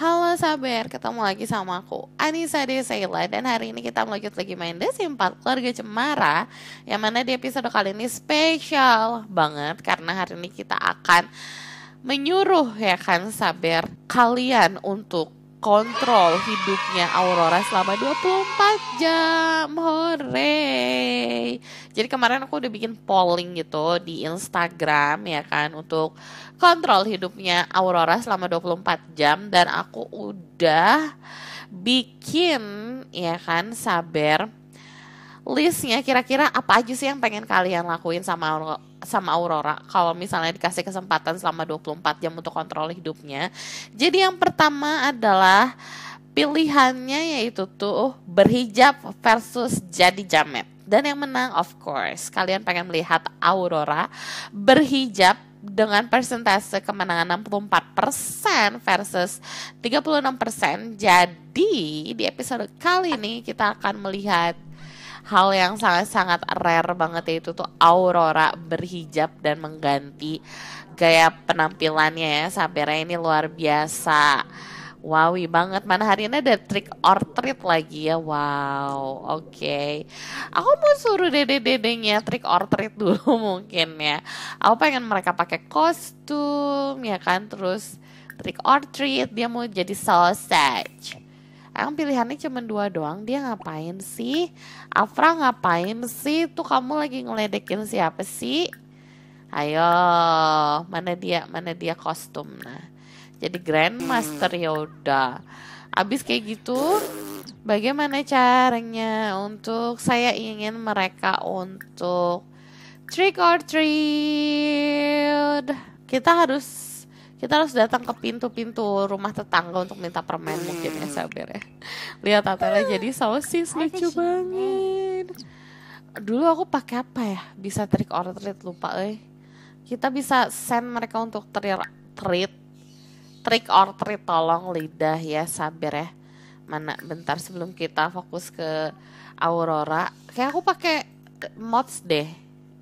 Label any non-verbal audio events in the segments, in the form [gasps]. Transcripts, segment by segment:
Halo Saber, ketemu lagi sama aku Anissa Desaila dan hari ini kita melanjut lagi main The simpat Keluarga Cemara Yang mana di episode kali ini spesial banget karena hari ini kita akan menyuruh ya kan Saber kalian untuk kontrol hidupnya Aurora selama 24 jam. Hore. Jadi kemarin aku udah bikin polling gitu di Instagram ya kan untuk kontrol hidupnya Aurora selama 24 jam dan aku udah bikin ya kan sabar listnya kira-kira apa aja sih yang pengen kalian lakuin sama sama Aurora kalau misalnya dikasih kesempatan selama 24 jam untuk kontrol hidupnya. Jadi yang pertama adalah pilihannya yaitu tuh berhijab versus jadi jamet. Dan yang menang of course kalian pengen melihat Aurora berhijab dengan persentase kemenangan 64% versus 36%. Jadi di episode kali ini kita akan melihat hal yang sangat-sangat rare banget yaitu tuh Aurora berhijab dan mengganti gaya penampilannya ya Sabera ini luar biasa Wowi banget mana hari ini ada trick or treat lagi ya Wow oke okay. Aku mau suruh dede-dedenya trick or treat dulu [laughs] mungkin ya Aku pengen mereka pakai kostum ya kan Terus trick or treat dia mau jadi sausage Emang pilihannya cuma dua doang, dia ngapain sih? Afra ngapain sih? Tuh kamu lagi ngeledekin siapa sih? Ayo, mana dia, mana dia kostum. Nah, jadi Grandmaster Yoda. Ya Abis kayak gitu, bagaimana caranya untuk saya ingin mereka untuk trick or treat? Kita harus kita harus datang ke pintu-pintu rumah tetangga untuk minta permen hmm. mungkin ya Sabir ya. Lihat Atela jadi sosis lucu banget. Dulu aku pakai apa ya? Bisa trick or treat lupa eh. Kita bisa send mereka untuk trick treat trick or treat tolong lidah ya Sabir ya. Mana bentar sebelum kita fokus ke Aurora, kayak aku pakai mods deh.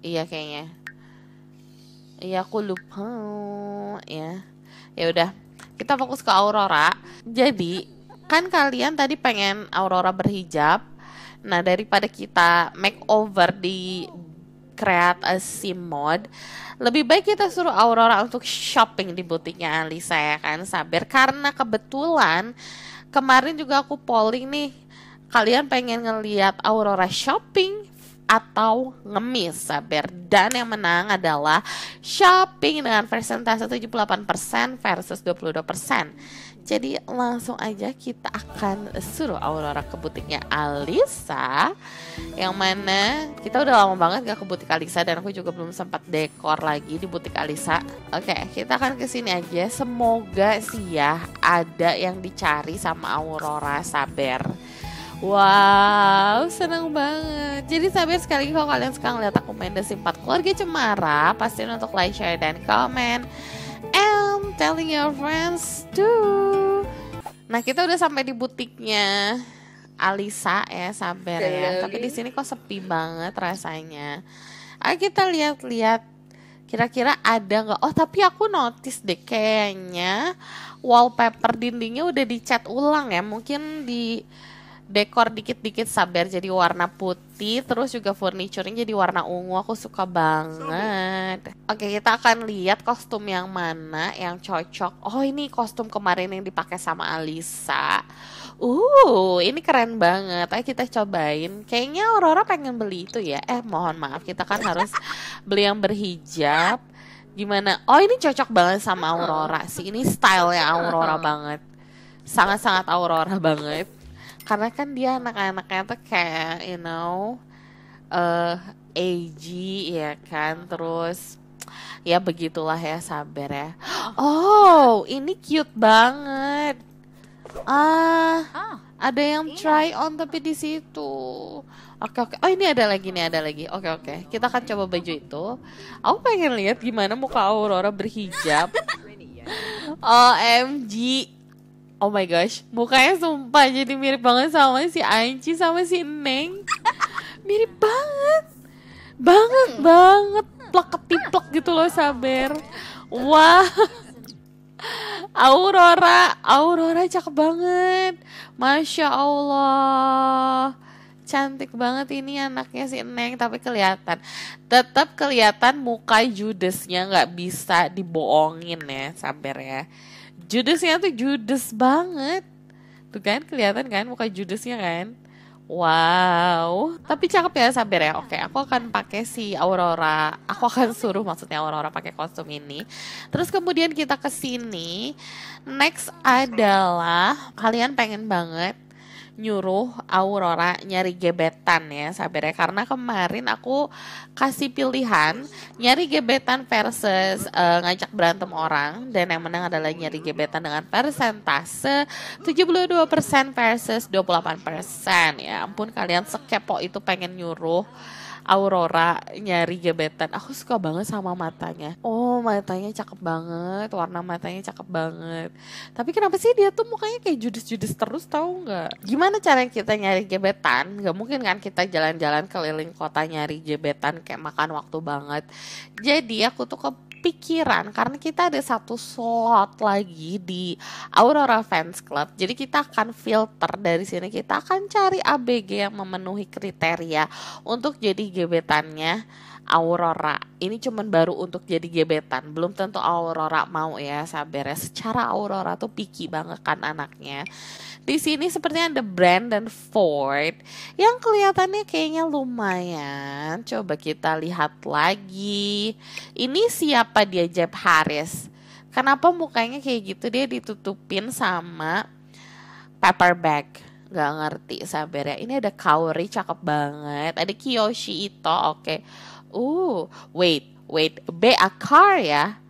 Iya kayaknya. Iya aku lupa ya. Ya udah, kita fokus ke Aurora. Jadi, kan kalian tadi pengen Aurora berhijab. Nah, daripada kita makeover di create a sim mod, lebih baik kita suruh Aurora untuk shopping di butiknya Alisa ya kan, sabar Karena kebetulan kemarin juga aku polling nih, kalian pengen ngeliat Aurora shopping atau ngemis sabar dan yang menang adalah shopping dengan persentase 78% versus 22% jadi langsung aja kita akan suruh Aurora ke butiknya Alisa Yang mana kita udah lama banget gak ke butik Alisa Dan aku juga belum sempat dekor lagi di butik Alisa Oke kita akan kesini aja Semoga sih ya ada yang dicari sama Aurora Saber Wow, seneng banget. Jadi sabar sekali lagi kalau kalian sekarang lihat aku main The Simpat Keluarga Cemara, pastiin untuk like, share, dan komen. And telling your friends too. Nah, kita udah sampai di butiknya. Alisa ya sabar ya. Iya. Tapi di sini kok sepi banget rasanya. Ayo kita lihat-lihat kira-kira ada nggak? Oh tapi aku notice deh kayaknya wallpaper dindingnya udah dicat ulang ya. Mungkin di dekor dikit-dikit sabar jadi warna putih terus juga furniturnya jadi warna ungu aku suka banget oke kita akan lihat kostum yang mana yang cocok oh ini kostum kemarin yang dipakai sama Alisa uh ini keren banget ayo kita cobain kayaknya Aurora pengen beli itu ya eh mohon maaf kita kan harus [laughs] beli yang berhijab gimana oh ini cocok banget sama Aurora sih ini stylenya Aurora banget sangat-sangat Aurora banget karena kan dia anak-anaknya tuh kayak you know eh uh, AG ya kan terus ya begitulah ya sabar ya oh ini cute banget ah, ah ada yang iya. try on tapi di situ oke oke oh ini ada lagi nih ada lagi oke oke kita akan coba baju itu aku pengen lihat gimana muka Aurora berhijab OMG e. Oh my gosh, mukanya sumpah jadi mirip banget sama si Anji sama si Neng. [laughs] mirip banget. Banget hmm. banget plek ketiplek gitu loh Saber. Wah. Aurora, Aurora cakep banget. Masya Allah. Cantik banget ini anaknya si Neng tapi kelihatan. Tetap kelihatan muka Judasnya nggak bisa dibohongin ya, Saber ya Judasnya tuh judes banget. Tuh kan kelihatan kan muka judesnya kan? Wow, tapi cakep ya sabar ya. Oke, aku akan pakai si Aurora. Aku akan suruh maksudnya Aurora pakai kostum ini. Terus kemudian kita ke sini. Next adalah kalian pengen banget nyuruh Aurora nyari gebetan ya sabarnya karena kemarin aku kasih pilihan nyari gebetan versus uh, ngajak berantem orang dan yang menang adalah nyari gebetan dengan persentase 72% versus 28% ya ampun kalian sekepo itu pengen nyuruh Aurora nyari gebetan. Aku suka banget sama matanya. Oh, matanya cakep banget, warna matanya cakep banget. Tapi kenapa sih dia tuh mukanya kayak judes-judes terus tahu nggak? Gimana cara kita nyari gebetan? Gak mungkin kan kita jalan-jalan keliling kota nyari gebetan kayak makan waktu banget. Jadi aku tuh ke pikiran karena kita ada satu slot lagi di Aurora Fans Club. Jadi kita akan filter dari sini kita akan cari ABG yang memenuhi kriteria untuk jadi gebetannya Aurora. Ini cuman baru untuk jadi gebetan, belum tentu Aurora mau ya sabar ya. Secara Aurora tuh picky banget kan anaknya. Di sini sepertinya ada Brandon Ford yang kelihatannya kayaknya lumayan. Coba kita lihat lagi. Ini siapa dia Jeb Harris? Kenapa mukanya kayak gitu dia ditutupin sama paper bag? Gak ngerti sabar ya. Ini ada Kaori cakep banget. Ada Kiyoshi Ito, oke. Okay Oh, wait, wait, B akar ya.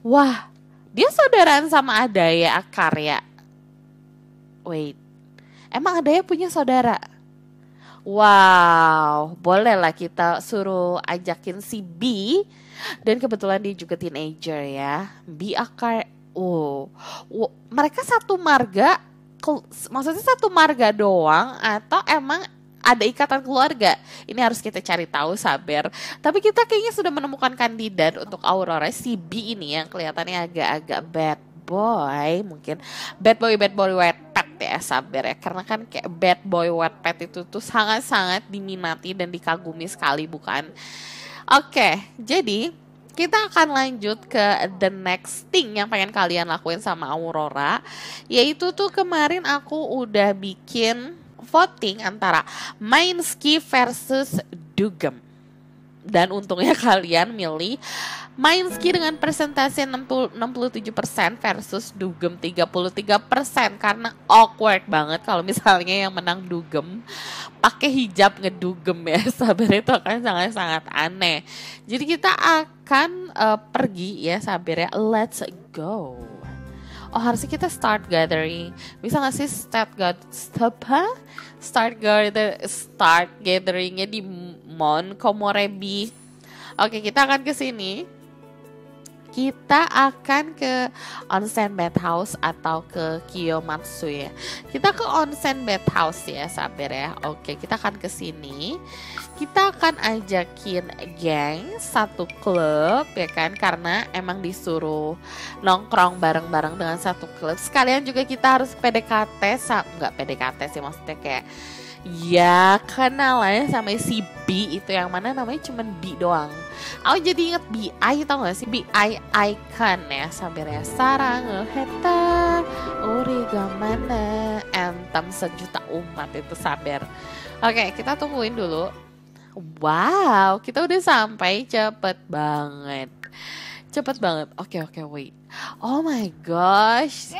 Wah, dia saudaraan sama ya akar ya. Wait, emang Adaya punya saudara? Wow, bolehlah kita suruh ajakin si B dan kebetulan dia juga teenager ya. B akar, oh, oh mereka satu marga, maksudnya satu marga doang atau emang ada ikatan keluarga. Ini harus kita cari tahu sabar. Tapi kita kayaknya sudah menemukan kandidat untuk Aurora si B ini yang kelihatannya agak-agak bad boy mungkin bad boy bad boy white pet ya sabar ya karena kan kayak bad boy white pet itu tuh sangat-sangat diminati dan dikagumi sekali bukan oke jadi kita akan lanjut ke the next thing yang pengen kalian lakuin sama Aurora yaitu tuh kemarin aku udah bikin voting antara Mainski versus Dugem. Dan untungnya [laughs] kalian milih Mainski dengan presentasi 67% versus Dugem 33% karena awkward banget kalau misalnya yang menang Dugem pakai hijab ngedugem ya [laughs] sabar itu akan sangat-sangat aneh. Jadi kita akan uh, pergi ya sabar ya. Let's go oh harusnya kita start gathering bisa nggak sih start step ha huh? start gather start gatheringnya di Mon Komorebi oke kita akan ke sini kita akan ke onsen bathhouse atau ke Kiyomatsu ya. Kita ke onsen bathhouse ya, sabar ya. Oke, kita akan ke sini kita akan ajakin geng satu klub ya kan karena emang disuruh nongkrong bareng-bareng dengan satu klub sekalian juga kita harus PDKT nggak PDKT sih maksudnya kayak ya kenal kenalannya sama si B itu yang mana namanya cuman B doang aku jadi inget B I, tau gak sih B I icon ya ya sarang heta gimana, entem sejuta umat itu sabar Oke, okay, kita tungguin dulu Wow, kita udah sampai cepet banget. Cepet banget. Oke, okay, oke, okay, wait. Oh my gosh.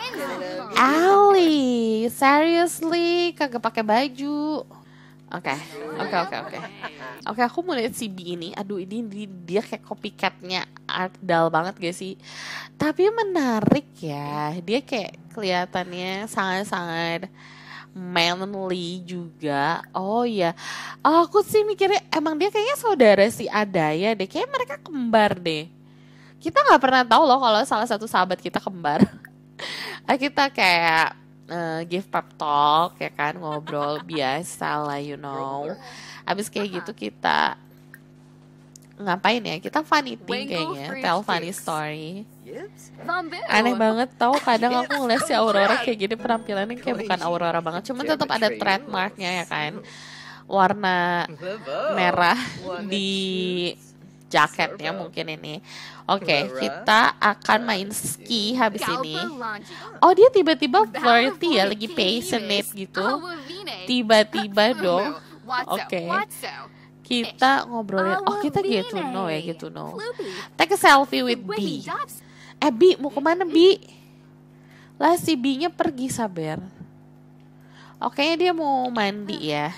Ali, seriously kagak pakai baju. Oke, oke, oke, oke. Oke, aku mau lihat si B ini. Aduh, ini dia kayak copycatnya art dal banget gak sih? Tapi menarik ya. Dia kayak kelihatannya sangat-sangat manly juga. Oh ya, oh, aku sih mikirnya emang dia kayaknya saudara si Adaya deh. kayaknya mereka kembar deh. Kita nggak pernah tahu loh kalau salah satu sahabat kita kembar. [laughs] Eh, kita kayak uh, give pep talk ya kan ngobrol [laughs] biasa lah you know. Abis kayak gitu kita ngapain ya? Kita funny thing kayaknya, tell funny story aneh banget tau kadang [laughs] aku ngeliat si Aurora kayak gini penampilannya kayak bukan Aurora banget cuman tetap ada trademarknya ya kan warna merah di jaketnya mungkin ini. Oke, okay, kita akan main ski habis ini. Oh, dia tiba-tiba flirty ya, lagi passionate gitu. Oh, tiba-tiba [laughs] dong. Oke. Okay. Kita ngobrolin. Oh, oh kita get to know ya, get to know. Take a selfie with B. Eh Bi mau kemana Bi? Lah si Bi-nya pergi sabar. Oke dia mau mandi ya.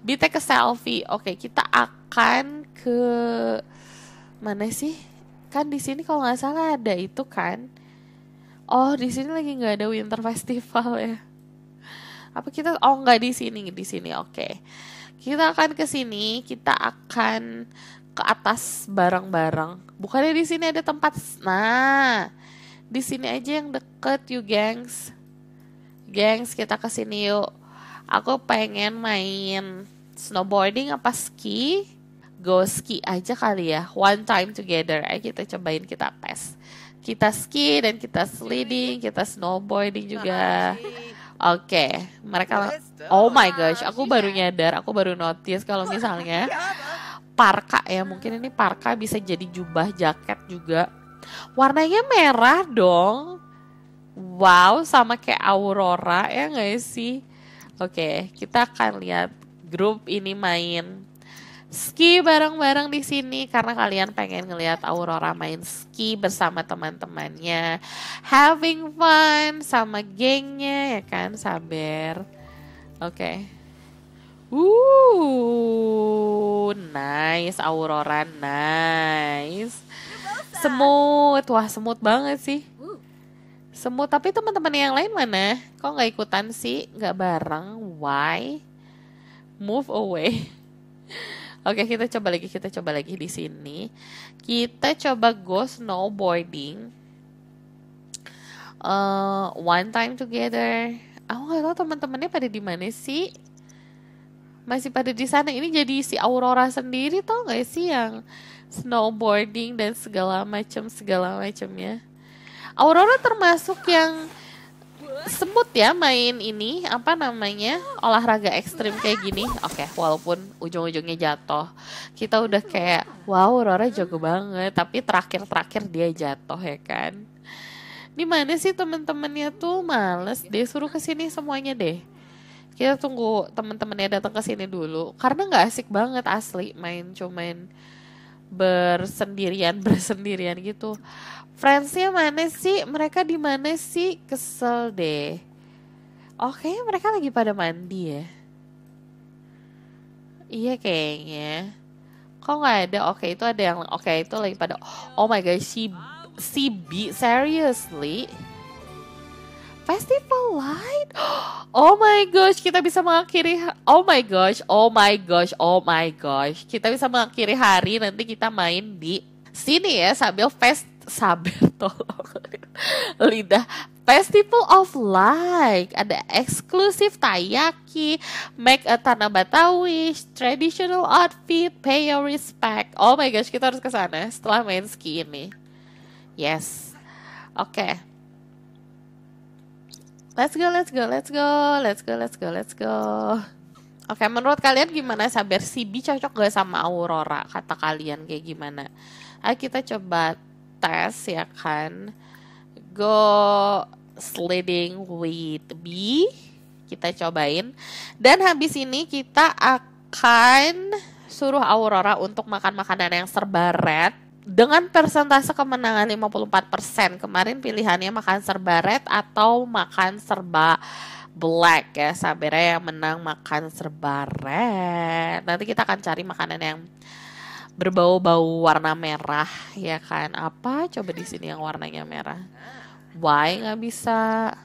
Bi ke selfie. Oke kita akan ke mana sih? Kan di sini kalau nggak salah ada itu kan. Oh di sini lagi nggak ada Winter Festival ya. Apa kita? Oh nggak di sini di sini. Oke. Kita akan ke sini. Kita akan ke atas barang-barang. Bukannya di sini ada tempat. Nah, di sini aja yang deket you gengs. Gengs, kita ke sini yuk. Aku pengen main snowboarding apa ski? Go ski aja kali ya. One time together. Ayo kita cobain kita tes. Kita ski dan kita sliding, kita snowboarding juga. Oke, okay. mereka Oh my gosh, aku baru iya. nyadar, aku baru notice kalau misalnya [laughs] ya, parka ya mungkin ini parka bisa jadi jubah jaket juga warnanya merah dong wow sama kayak aurora ya nggak sih oke kita akan lihat grup ini main ski bareng-bareng di sini karena kalian pengen ngelihat Aurora main ski bersama teman-temannya, having fun sama gengnya ya kan, sabar. Oke. Okay. Uh, nice Aurora, nice. Semut, wah semut banget sih. Semut, tapi teman-teman yang lain mana? Kok nggak ikutan sih? Nggak bareng? Why? Move away. [laughs] Oke, kita coba lagi, kita coba lagi di sini. Kita coba go snowboarding. Uh, one time together. Aku nggak tahu teman-temannya pada di mana sih masih pada di sana ini jadi si Aurora sendiri tau gak sih yang snowboarding dan segala macam segala macamnya Aurora termasuk yang semut ya main ini apa namanya olahraga ekstrim kayak gini oke okay, walaupun ujung-ujungnya jatuh kita udah kayak wow Aurora jago banget tapi terakhir-terakhir dia jatuh ya kan di mana sih temen-temennya tuh males deh suruh kesini semuanya deh kita tunggu temen-temennya datang ke sini dulu karena nggak asik banget asli main cuman bersendirian [laughs] bersendirian gitu friendsnya mana sih mereka di mana sih kesel deh oke oh, mereka lagi pada mandi ya iya kayaknya kok nggak ada oke itu ada yang oke itu lagi pada oh my god si si B seriously Festival Light. [gasps] Oh my gosh, kita bisa mengakhiri Oh my gosh, oh my gosh, oh my gosh. Kita bisa mengakhiri hari nanti kita main di sini ya sambil fest sabar [laughs] tolong lidah Festival of Light ada eksklusif tayaki, make a tanah Batawi, traditional outfit, pay your respect. Oh my gosh, kita harus ke sana setelah main ski ini. Yes. Oke. Okay. Let's go, let's go, let's go, let's go, let's go, let's go. Oke, menurut kalian gimana sabar Sibi cocok gak sama Aurora? Kata kalian kayak gimana? Ayo kita coba tes ya kan. Go sliding with B. Kita cobain. Dan habis ini kita akan suruh Aurora untuk makan makanan yang serba red dengan persentase kemenangan 54% kemarin pilihannya makan serba red atau makan serba black ya Sabira yang menang makan serba red nanti kita akan cari makanan yang berbau-bau warna merah ya kan apa coba di sini yang warnanya merah why nggak bisa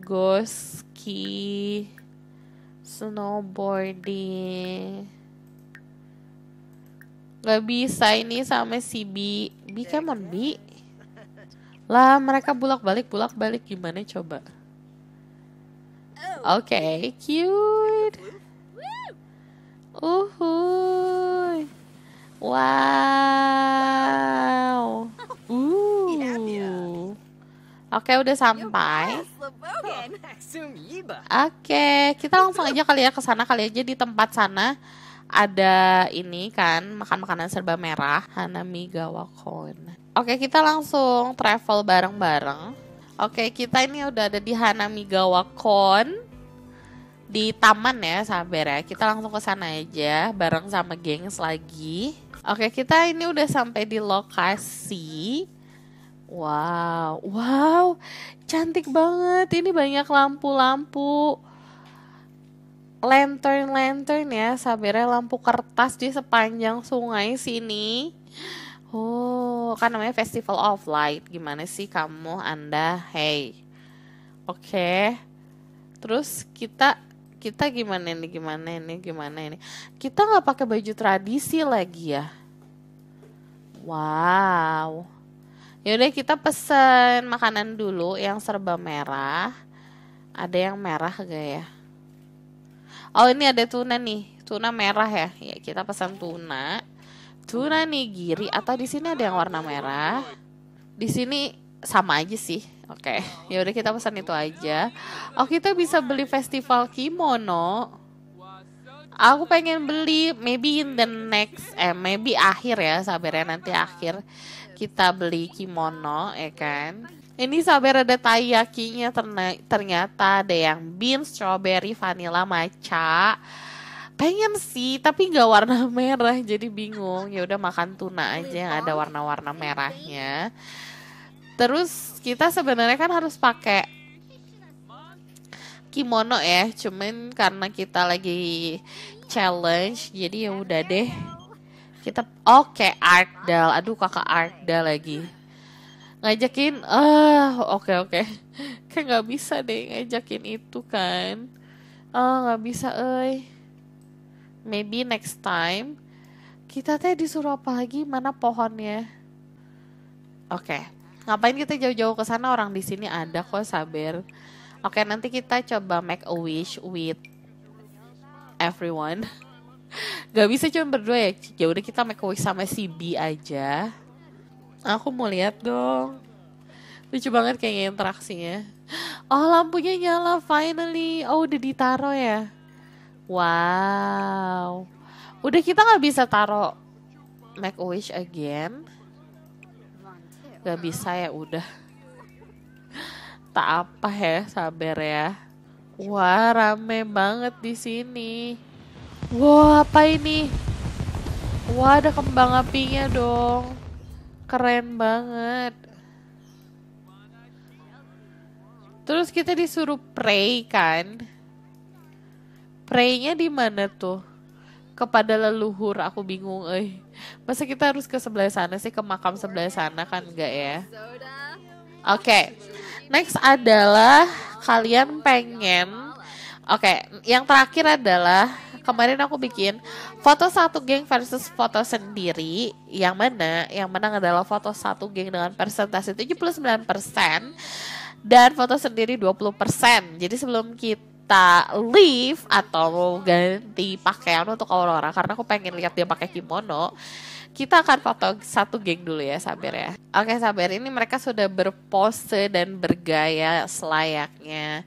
goski snowboarding Gak bisa ini sama si Bi. Bi iya, come on iya. Bi. Lah mereka bulak balik bulak balik gimana coba? Oh. Oke, okay, cute. Uhuy. Wow. [laughs] Iya, Oke, okay, udah sampai. [laughs] Oke, okay, kita langsung aja kali ya ke sana kali aja ya. di tempat sana ada ini kan makan makanan serba merah Hanami Gawakon. Oke kita langsung travel bareng-bareng. Oke kita ini udah ada di Hanami Gawakon di taman ya sabar ya kita langsung ke sana aja bareng sama gengs lagi oke kita ini udah sampai di lokasi wow wow cantik banget ini banyak lampu-lampu lantern-lantern ya sabirnya lampu kertas di sepanjang sungai sini oh kan namanya festival of light gimana sih kamu anda hey oke okay. terus kita kita gimana ini, gimana ini gimana ini kita nggak pakai baju tradisi lagi ya wow yaudah kita pesen makanan dulu yang serba merah ada yang merah gak ya oh ini ada tuna nih tuna merah ya ya kita pesan tuna tuna nih giri atau di sini ada yang warna merah di sini sama aja sih oke okay. ya udah kita pesan itu aja oh kita bisa beli festival kimono aku pengen beli maybe in the next eh maybe akhir ya ya nanti akhir kita beli kimono ya kan ini sabar ada taiyakinya ternyata ada yang bean, strawberry, vanilla, matcha. Pengen sih, tapi nggak warna [laughs] merah jadi bingung. Ya udah makan tuna aja yang ada warna-warna merahnya. Terus kita sebenarnya kan harus pakai kimono ya, cuman karena kita lagi challenge jadi ya udah deh. Kita oke okay, Ardal, Aduh kakak Ardal lagi ngajakin ah oke okay, oke okay. [laughs] kan nggak bisa deh ngajakin itu kan ah nggak bisa eh maybe next time kita teh disuruh apa lagi mana pohonnya oke okay. ngapain kita jauh-jauh ke sana orang di sini ada kok sabar oke okay, nanti kita coba make a wish with everyone [laughs] Gak bisa cuma berdua ya. Ya udah kita make a wish sama si B aja. Aku mau lihat dong. Lucu banget kayaknya interaksinya. Oh lampunya nyala finally. Oh udah ditaro ya. Wow. Udah kita nggak bisa taro make a wish again. Gak bisa ya udah. Tak apa ya, sabar ya. Wah, rame banget di sini. Wah, wow, apa ini? Wah, ada kembang apinya dong keren banget terus kita disuruh pray kan praynya di mana tuh kepada leluhur aku bingung eh masa kita harus ke sebelah sana sih ke makam sebelah sana kan enggak ya oke okay. next adalah kalian pengen oke okay, yang terakhir adalah kemarin aku bikin foto satu geng versus foto sendiri yang mana yang menang adalah foto satu geng dengan persentase 79% dan foto sendiri 20%. Jadi sebelum kita leave atau ganti pakaian untuk Aurora karena aku pengen lihat dia pakai kimono kita akan foto satu geng dulu ya Sabir ya oke Sabir ini mereka sudah berpose dan bergaya selayaknya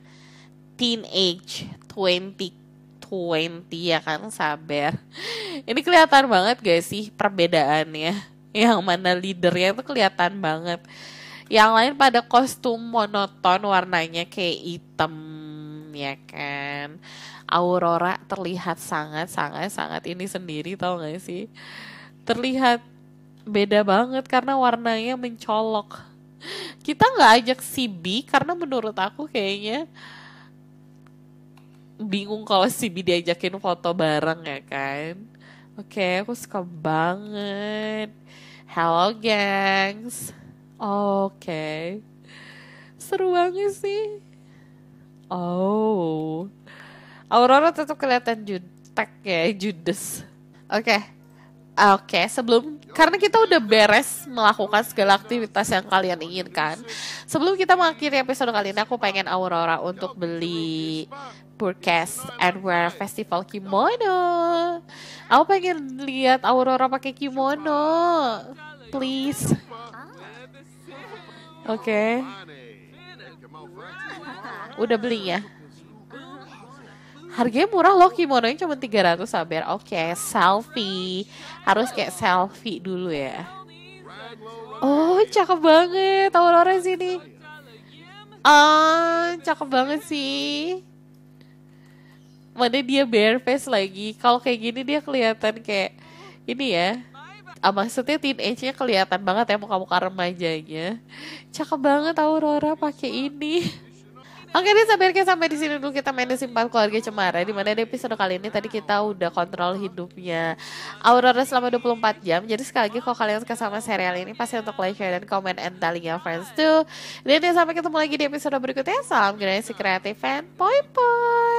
teenage 20 20 ya kan sabar. Ini kelihatan banget guys sih perbedaannya? Yang mana leadernya itu kelihatan banget. Yang lain pada kostum monoton warnanya kayak hitam ya kan. Aurora terlihat sangat sangat sangat ini sendiri tau gak sih? Terlihat beda banget karena warnanya mencolok. Kita nggak ajak si B karena menurut aku kayaknya bingung kalau si B diajakin foto bareng ya kan. Oke, okay, aku suka banget. Hello, gengs. Oke. Okay. Seru banget sih. Oh. Aurora tetap kelihatan jutek ya, judes. Oke. Okay. Oke, okay, sebelum karena kita udah beres melakukan segala aktivitas yang kalian inginkan. Sebelum kita mengakhiri episode kali ini, aku pengen Aurora untuk beli and Wear Festival kimono. Aku pengen lihat Aurora pakai kimono. Please. Oke. Okay. Udah beli ya? harganya murah loh kimononya cuma 300 sabar oke okay, selfie harus kayak selfie dulu ya oh cakep banget tahu orang sini ah oh, cakep banget sih mana dia bare face lagi kalau kayak gini dia kelihatan kayak ini ya ah, maksudnya teenage-nya kelihatan banget ya muka-muka remajanya cakep banget Aurora pakai ini Oke deh sampai sampai di sini dulu kita mainin simpan keluarga cemara di mana di episode kali ini tadi kita udah kontrol hidupnya Aurora selama 24 jam. Jadi sekali lagi kalau kalian suka sama serial ini pasti untuk like, share dan komen and telling your friends too. Dan ya, sampai ketemu lagi di episode berikutnya. Salam generasi kreatif and poi poi.